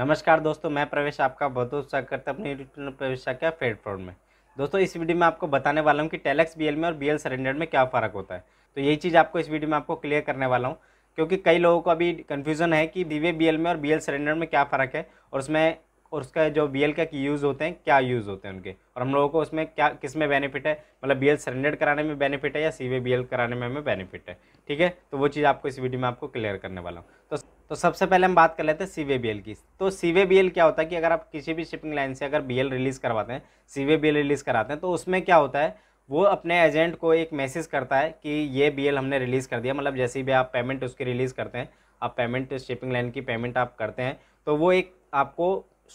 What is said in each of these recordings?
नमस्कार दोस्तों मैं प्रवेश आपका बहुत बहुत स्वागत करता हूँ अपने यूट्यूब प्रवेश फेड फ्रॉड में दोस्तों इस वीडियो में आपको बताने वाला हूँ कि टेलेक्स बी में और बी एल में क्या फ़र्क होता है तो यही चीज़ आपको इस वीडियो में आपको क्लियर करने वाला हूँ क्योंकि कई लोगों को अभी कन्फ्यूज़न है कि विवे बी में और बी एल में क्या फ़र्क है और उसमें और उसका जो बी एल का यूज़ होते हैं क्या यूज़ होते हैं उनके और हम लोगों को उसमें क्या किस में बेनिफिट है मतलब बी एल सरेंडर कराने में बेनिफिट है या सी वे बी एल कराने में हमें बेनिफिट है ठीक है तो वो चीज़ आपको इस वीडियो में आपको क्लियर करने वाला हूँ तो तो सबसे पहले हम बात कर लेते हैं सी की तो सी क्या होता है कि अगर आप किसी भी शिपिंग लाइन से अगर बी रिलीज़ करवाते हैं सी रिलीज़ कराते हैं तो उसमें क्या होता है वो अपने एजेंट को एक मैसेज करता है कि ये बी हमने रिलीज़ कर दिया मतलब जैसे भी आप पेमेंट उसकी रिलीज़ करते हैं आप पेमेंट शिपिंग लाइन की पेमेंट आप करते हैं तो वो एक आपको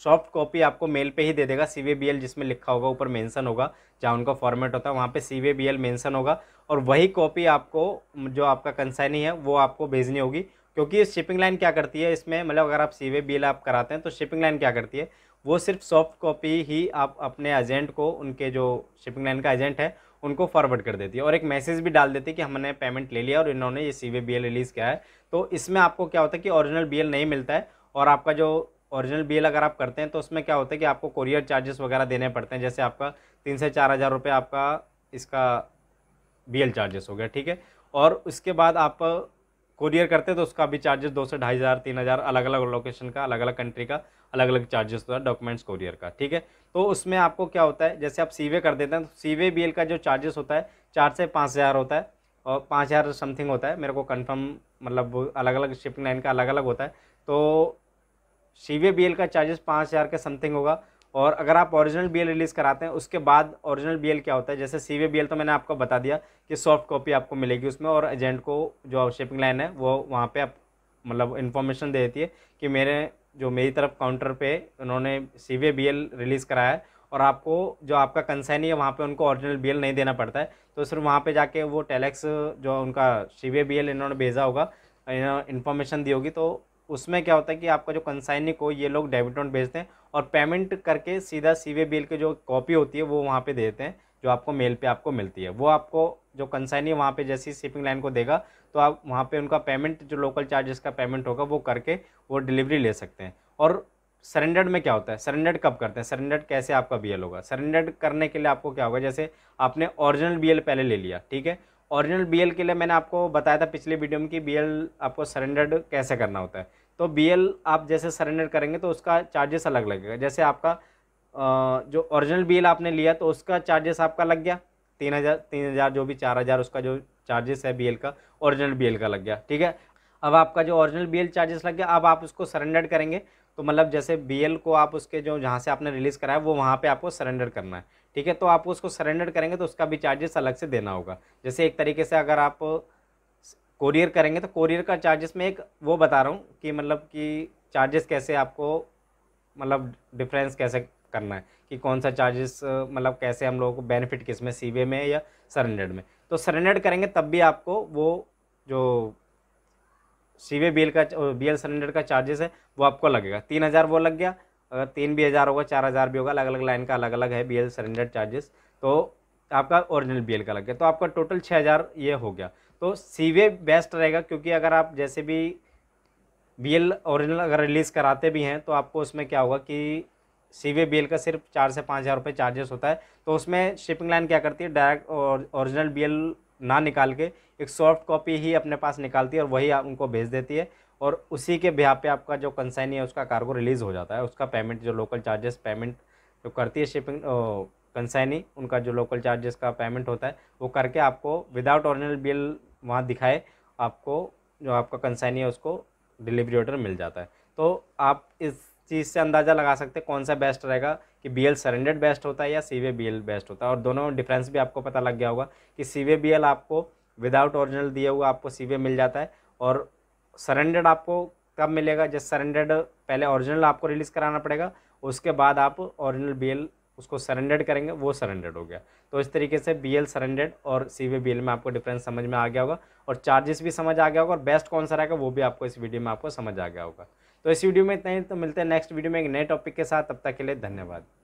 सॉफ्ट कॉपी आपको मेल पे ही दे देगा सी जिसमें लिखा होगा ऊपर मेंशन होगा जहाँ उनका फॉर्मेट होता है वहाँ पे सी मेंशन होगा और वही कॉपी आपको जो आपका कंसाइनी है वो आपको भेजनी होगी क्योंकि शिपिंग लाइन क्या करती है इसमें मतलब अगर आप सी वे बिल आप कराते हैं तो शिपिंग लाइन क्या करती है वो सिर्फ सॉफ्ट कॉपी ही आप अपने एजेंट को उनके जो शिपिंग लाइन का एजेंट है उनको फॉरवर्ड कर देती है और एक मैसेज भी डाल देती है कि हमने पेमेंट ले लिया और इन्होंने ये सी वे बी रिलीज़ किया है तो इसमें आपको क्या होता है कि ओरिजिनल बी नहीं मिलता है और आपका जो ओरिजिनल बी अगर आप करते हैं तो उसमें क्या होता है कि आपको कोरियर चार्जेस वगैरह देने पड़ते हैं जैसे आपका तीन से चार हज़ार रुपये आपका इसका बी चार्जेस हो गया ठीक है और उसके बाद आप कुरियर करते तो उसका भी चार्जेस दो से ढाई हज़ार तीन हज़ार अलग अलग लोकेशन का अलग अलग कंट्री का अलग अलग चार्जेस होता है डॉक्यूमेंट्स कुरियर का ठीक है तो उसमें आपको क्या होता है जैसे आप सीवे कर देते हैं तो सीवे बी का जो चार्जेस होता है चार से पाँच हज़ार होता है और पाँच हज़ार समथिंग होता है मेरे को कन्फर्म मतलब अलग अलग शिपिंग लाइन का अलग अलग होता है तो सी वे बी एल का चार्जेस पाँच हज़ार के समथिंग होगा और अगर आप ओरिजिनल बी रिलीज़ कराते हैं उसके बाद ओरिजिनल बी क्या होता है जैसे सी बी तो मैंने आपको बता दिया कि सॉफ्ट कॉपी आपको मिलेगी उसमें और एजेंट को जो शिपिंग लाइन है वो वहाँ पर आप मतलब इन्फॉर्मेशन दे देती है कि मेरे जो मेरी तरफ काउंटर पे उन्होंने सी बी रिलीज़ कराया है और आपको जो आपका कंसाइनी है वहाँ पर उनको ऑरिजिनल बी नहीं देना पड़ता है तो सिर्फ वहाँ पर जाके वो टेलेक्स जो उनका सी बी इन्होंने भेजा होगा इन्फॉर्मेशन दी होगी तो उसमें क्या होता है कि आपका जो कंसाइनिक हो ये लोग डेबिट नोट भेजते हैं और पेमेंट करके सीधा सी वे बिल की जो कॉपी होती है वो वहाँ पे देते हैं जो आपको मेल पे आपको मिलती है वो आपको जो कंसाइनी वहाँ पे जैसी शिपिंग लाइन को देगा तो आप वहाँ पे उनका पेमेंट जो लोकल चार्जेस का पेमेंट होगा वो करके वो डिलीवरी ले सकते हैं और सरेंडर्ड में क्या होता है सरेंडर्ड कब करते हैं सरेंडर्ड कैसे आपका बी होगा सरेंडर्ड करने के लिए आपको क्या होगा जैसे आपने ओरिजिनल बी पहले ले लिया ठीक है ओरिजिनल बीएल के लिए मैंने आपको बताया था पिछले वीडियो में कि बीएल आपको सरेंडर्ड कैसे करना होता है तो बीएल आप जैसे सरेंडर करेंगे तो उसका चार्जेस अलग लगेगा जैसे आपका जो ओरिजिनल बीएल आपने लिया तो उसका चार्जेस आपका लग गया तीन हज़ार तीन हज़ार जो भी चार हज़ार उसका जो चार्जेस है बी का ओरिजिनल बी का लग गया ठीक है अब आपका जो ओरिजिनल बी चार्जेस लग गया अब आप उसको सरेंडर करेंगे तो मतलब जैसे बी को आप उसके जो जहाँ से आपने रिलीज़ कराया वो वहाँ पर आपको सरेंडर करना है ठीक है तो आप उसको सरेंडर करेंगे तो उसका भी चार्जेस अलग से देना होगा जैसे एक तरीके से अगर आप कोरियर करेंगे तो कोरियर का चार्जेस में एक वो बता रहा हूँ कि मतलब कि चार्जेस कैसे आपको मतलब डिफरेंस कैसे करना है कि कौन सा चार्जेस मतलब कैसे हम लोगों को बेनिफिट किस में सी में या सरेंडर्ड में तो सरेंडर्ड करेंगे तब भी आपको वो जो सी वे बी एल का बी एल सिलेंडर का चार्जेस है वो आपको लगेगा तीन हज़ार वो लग गया अगर तीन भी हज़ार होगा चार हज़ार भी होगा अलग अलग लाइन का अलग अलग है बी एल सिलेंडर चार्जेस तो आपका ओरिजिनल बी एल का लग गया तो आपका टोटल छः हज़ार ये हो गया तो सी वे बेस्ट रहेगा क्योंकि अगर आप जैसे भी बी एल ओरिजिनल अगर रिलीज़ कराते भी हैं तो आपको उसमें क्या होगा कि सी वे बी एल का सिर्फ चार से पाँच हज़ार रुपये चार्जेस होता है तो उसमें शिपिंग लाइन क्या करती है डायरेक्ट ओरिजिनल बी एल ना निकाल के एक सॉफ्ट कॉपी ही अपने पास निकालती है और वही उनको भेज देती है और उसी के ब्याह पे आपका जो कंसाइनी है उसका कार्गो रिलीज़ हो जाता है उसका पेमेंट जो लोकल चार्जेस पेमेंट जो करती है शिपिंग कंसाइनी उनका जो लोकल चार्जेस का पेमेंट होता है वो करके आपको विदाउट ऑरिजिनल बिल वहाँ दिखाए आपको जो आपका कंसाइनी है उसको डिलीवरी ऑर्डर मिल जाता है तो आप इस चीज़ से अंदाज़ा लगा सकते हैं कौन सा बेस्ट रहेगा कि बी एल सरेंडेड बेस्ट होता है या sea way B L best होता है और दोनों डिफरेंस भी आपको पता लग गया होगा कि सी वे बी एल आपको विदाउट ओरिजिनल दिए हुआ आपको सी वे मिल जाता है और सरेंडेड आपको कब मिलेगा जैसे सरेंडेड पहले ओरिजिनल आपको रिलीज़ कराना पड़ेगा उसके बाद आप ओरिजिनल बी एल उसको सरेंडेड करेंगे वो सरेंडेड हो गया तो इस तरीके से बी एल सरेंडेड और सी वे बी एल में आपको डिफरेंस समझ में आ गया होगा और चार्जेस भी समझ आ गया होगा और बेस्ट कौन सा रहेगा वो भी आपको इस वीडियो में आपको समझ आ गया होगा तो इस वीडियो में इतना ही तो मिलते हैं नेक्स्ट वीडियो में एक नए टॉपिक के साथ तब तक के लिए धन्यवाद